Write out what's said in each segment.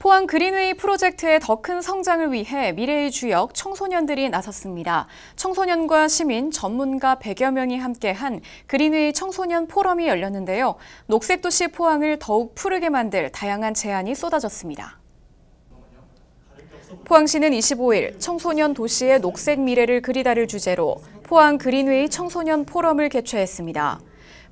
포항 그린웨이 프로젝트의 더 큰 성장을 위해 미래의 주역 청소년들이 나섰습니다. 청소년과 시민, 전문가 100여 명이 함께한 그린웨이 청소년 포럼이 열렸는데요. 녹색도시 포항을 더욱 푸르게 만들 다양한 제안이 쏟아졌습니다. 포항시는 25일 청소년 도시의 녹색 미래를 그리다를 주제로 포항 그린웨이 청소년 포럼을 개최했습니다.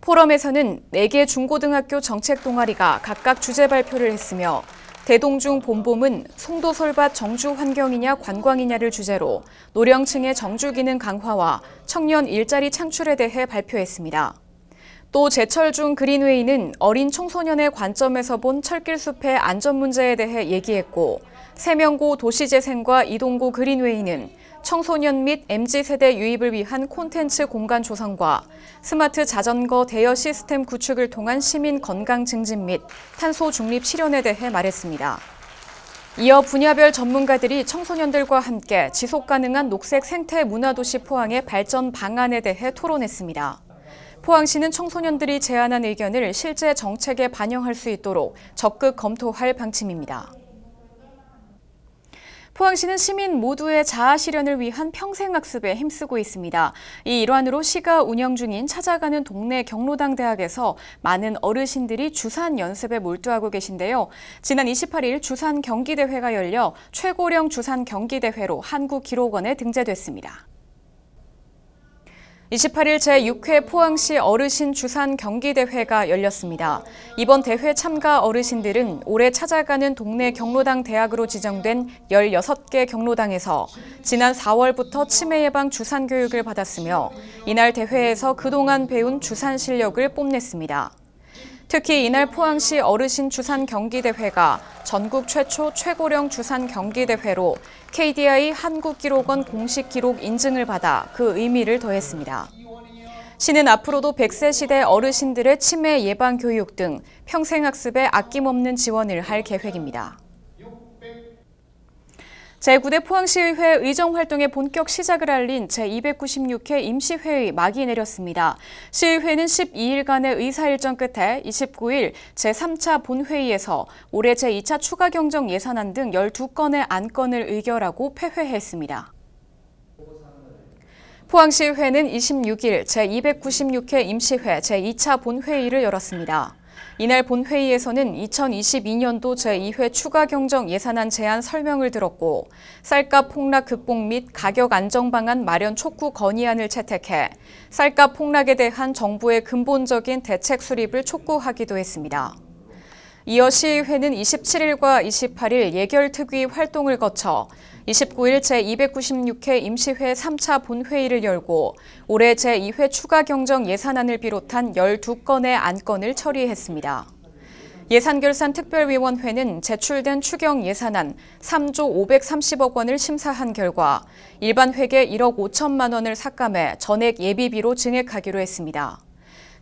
포럼에서는 4개 중고등학교 정책 동아리가 각각 주제 발표를 했으며 대동중 본봄은 송도설밭 정주 환경이냐 관광이냐를 주제로 노령층의 정주 기능 강화와 청년 일자리 창출에 대해 발표했습니다. 또 제철 중 그린웨이는 어린 청소년의 관점에서 본 철길 숲의 안전 문제에 대해 얘기했고 세명고 도시재생과 이동구 그린웨이는 청소년 및 MZ세대 유입을 위한 콘텐츠 공간 조성과 스마트 자전거 대여 시스템 구축을 통한 시민 건강 증진 및 탄소 중립 실현에 대해 말했습니다. 이어 분야별 전문가들이 청소년들과 함께 지속 가능한 녹색 생태 문화도시 포항의 발전 방안에 대해 토론했습니다. 포항시는 청소년들이 제안한 의견을 실제 정책에 반영할 수 있도록 적극 검토할 방침입니다. 포항시는 시민 모두의 자아 실현을 위한 평생 학습에 힘쓰고 있습니다. 이 일환으로 시가 운영 중인 찾아가는 동네 경로당 대학에서 많은 어르신들이 주산 연습에 몰두하고 계신데요. 지난 28일 주산 경기대회가 열려 최고령 주산 경기대회로 한국 기록원에 등재됐습니다. 28일 제6회 포항시 어르신 주산 경기대회가 열렸습니다. 이번 대회 참가 어르신들은 올해 찾아가는 동네 경로당 대학으로 지정된 16개 경로당에서 지난 4월부터 치매 예방 주산 교육을 받았으며 이날 대회에서 그동안 배운 주산 실력을 뽐냈습니다. 특히 이날 포항시 어르신 주산 경기대회가 전국 최초 최고령 주산 경기대회로 KDI 한국기록원 공식 기록 인증을 받아 그 의미를 더했습니다. 시는 앞으로도 100세 시대 어르신들의 치매 예방 교육 등 평생학습에 아낌없는 지원을 할 계획입니다. 제9대 포항시의회 의정활동의 본격 시작을 알린 제296회 임시회의 막이 내렸습니다. 시의회는 12일간의 의사일정 끝에 29일 제3차 본회의에서 올해 제2차 추가경정 예산안 등 12건의 안건을 의결하고 폐회했습니다. 포항시의회는 26일 제296회 임시회 제2차 본회의를 열었습니다. 이날 본회의에서는 2022년도 제2회 추가경정 예산안 제안 설명을 들었고 쌀값 폭락 극복 및 가격 안정 방안 마련 촉구 건의안을 채택해 쌀값 폭락에 대한 정부의 근본적인 대책 수립을 촉구하기도 했습니다. 이어 시의회는 27일과 28일 예결특위 활동을 거쳐 29일 제296회 임시회 3차 본회의를 열고 올해 제2회 추가경정 예산안을 비롯한 12건의 안건을 처리했습니다. 예산결산특별위원회는 제출된 추경 예산안 3조 530억 원을 심사한 결과 일반 회계 1억 5천만 원을 삭감해 전액 예비비로 증액하기로 했습니다.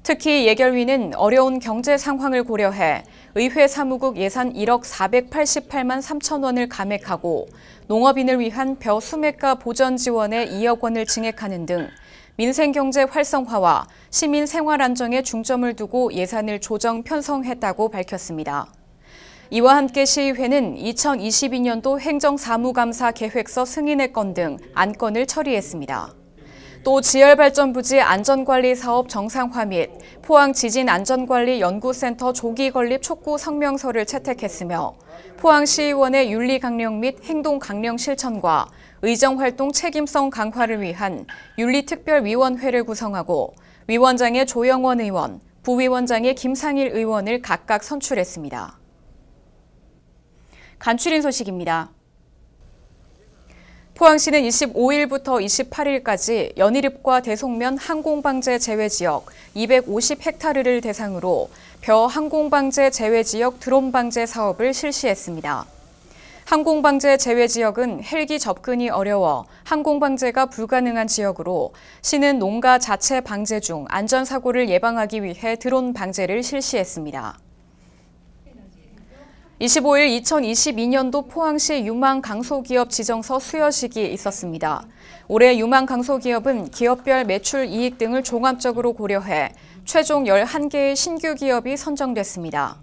특히 예결위는 어려운 경제 상황을 고려해 의회 사무국 예산 1억 488만 3천 원을 감액하고 농업인을 위한 벼 수매가 보전 지원에 2억 원을 증액하는 등 민생 경제 활성화와 시민 생활 안정에 중점을 두고 예산을 조정 편성했다고 밝혔습니다. 이와 함께 시의회는 2022년도 행정사무감사 계획서 승인의 건 등 안건을 처리했습니다. 또 지열발전부지 안전관리 사업 정상화 및 포항지진안전관리연구센터 조기 건립 촉구 성명서를 채택했으며 포항시의원의 윤리강령 및 행동강령 실천과 의정활동 책임성 강화를 위한 윤리특별위원회를 구성하고 위원장의 조영원 의원, 부위원장의 김상일 의원을 각각 선출했습니다. 간추린 소식입니다. 포항시는 25일부터 28일까지 연일읍과 대송면 항공방제 제외지역 250헥타르를 대상으로 벼 항공방제 제외지역 드론방제 사업을 실시했습니다. 항공방제 제외지역은 헬기 접근이 어려워 항공방제가 불가능한 지역으로 시는 농가 자체 방제 중 안전사고를 예방하기 위해 드론 방제를 실시했습니다. 25일 2022년도 포항시 유망 강소기업 지정서 수여식이 있었습니다. 올해 유망 강소기업은 기업별 매출 이익 등을 종합적으로 고려해 최종 11개의 신규 기업이 선정됐습니다.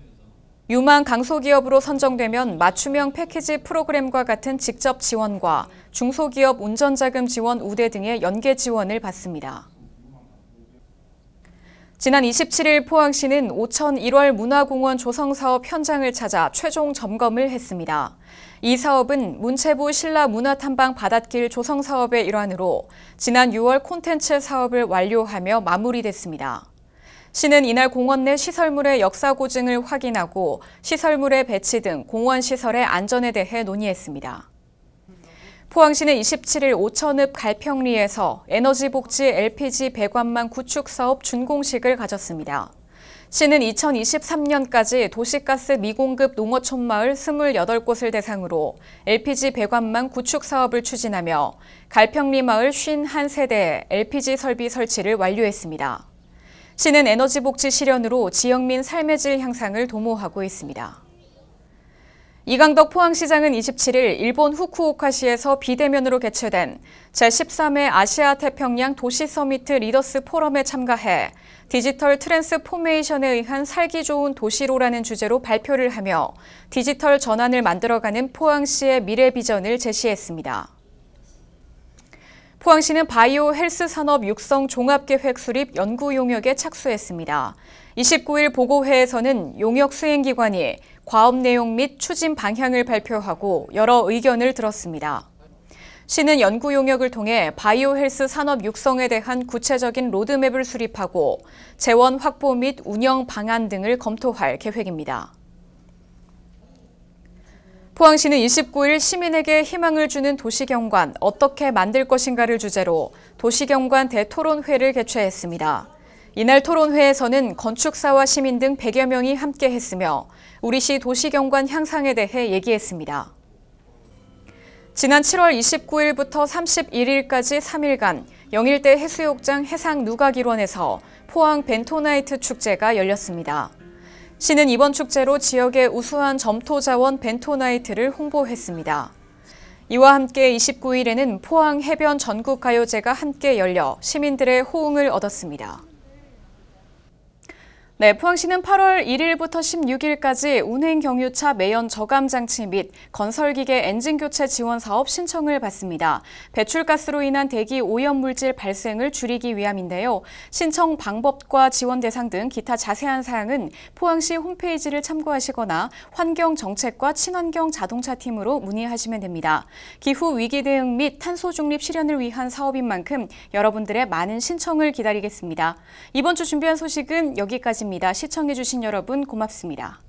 유망 강소기업으로 선정되면 맞춤형 패키지 프로그램과 같은 직접 지원과 중소기업 운전자금 지원 우대 등의 연계 지원을 받습니다. 지난 27일 포항시는 오천 1월 문화공원 조성 사업 현장을 찾아 최종 점검을 했습니다. 이 사업은 문체부 신라 문화탐방 바닷길 조성 사업의 일환으로 지난 6월 콘텐츠 사업을 완료하며 마무리됐습니다. 시는 이날 공원 내 시설물의 역사 고증을 확인하고 시설물의 배치 등 공원 시설의 안전에 대해 논의했습니다. 포항시는 27일 오천읍 갈평리에서 에너지복지 LPG 배관망 구축 사업 준공식을 가졌습니다. 시는 2023년까지 도시가스 미공급 농어촌 마을 28곳을 대상으로 LPG 배관망 구축 사업을 추진하며 갈평리 마을 51세대에 LPG 설비 설치를 완료했습니다. 시는 에너지 복지 실현으로 지역민 삶의 질 향상을 도모하고 있습니다. 이강덕 포항시장은 27일 일본 후쿠오카시에서 비대면으로 개최된 제13회 아시아 태평양 도시 서미트 리더스 포럼에 참가해 디지털 트랜스포메이션에 의한 살기 좋은 도시로라는 주제로 발표를 하며 디지털 전환을 만들어가는 포항시의 미래 비전을 제시했습니다. 포항시는 바이오 헬스 산업 육성 종합계획 수립 연구 용역에 착수했습니다. 29일 보고회에서는 용역 수행기관이 과업 내용 및 추진 방향을 발표하고 여러 의견을 들었습니다. 시는 연구 용역을 통해 바이오 헬스 산업 육성에 대한 구체적인 로드맵을 수립하고 재원 확보 및 운영 방안 등을 검토할 계획입니다. 포항시는 29일 시민에게 희망을 주는 도시경관 어떻게 만들 것인가를 주제로 도시경관 대토론회를 개최했습니다. 이날 토론회에서는 건축사와 시민 등 100여 명이 함께했으며 우리시 도시경관 향상에 대해 얘기했습니다. 지난 7월 29일부터 31일까지 3일간 영일대 해수욕장 해상 누각일원에서 포항 벤토나이트 축제가 열렸습니다. 시는 이번 축제로 지역의 우수한 점토 자원 벤토나이트를 홍보했습니다. 이와 함께 29일에는 포항 해변 전국가요제가 함께 열려 시민들의 호응을 얻었습니다. 네, 포항시는 8월 1일부터 16일까지 운행 경유차 매연 저감 장치 및 건설기계 엔진 교체 지원 사업 신청을 받습니다. 배출가스로 인한 대기 오염 물질 발생을 줄이기 위함인데요. 신청 방법과 지원 대상 등 기타 자세한 사항은 포항시 홈페이지를 참고하시거나 환경 정책과 친환경 자동차 팀으로 문의하시면 됩니다. 기후 위기 대응 및 탄소 중립 실현을 위한 사업인 만큼 여러분들의 많은 신청을 기다리겠습니다. 이번 주 준비한 소식은 여기까지입니다. 시청해주신 여러분 고맙습니다.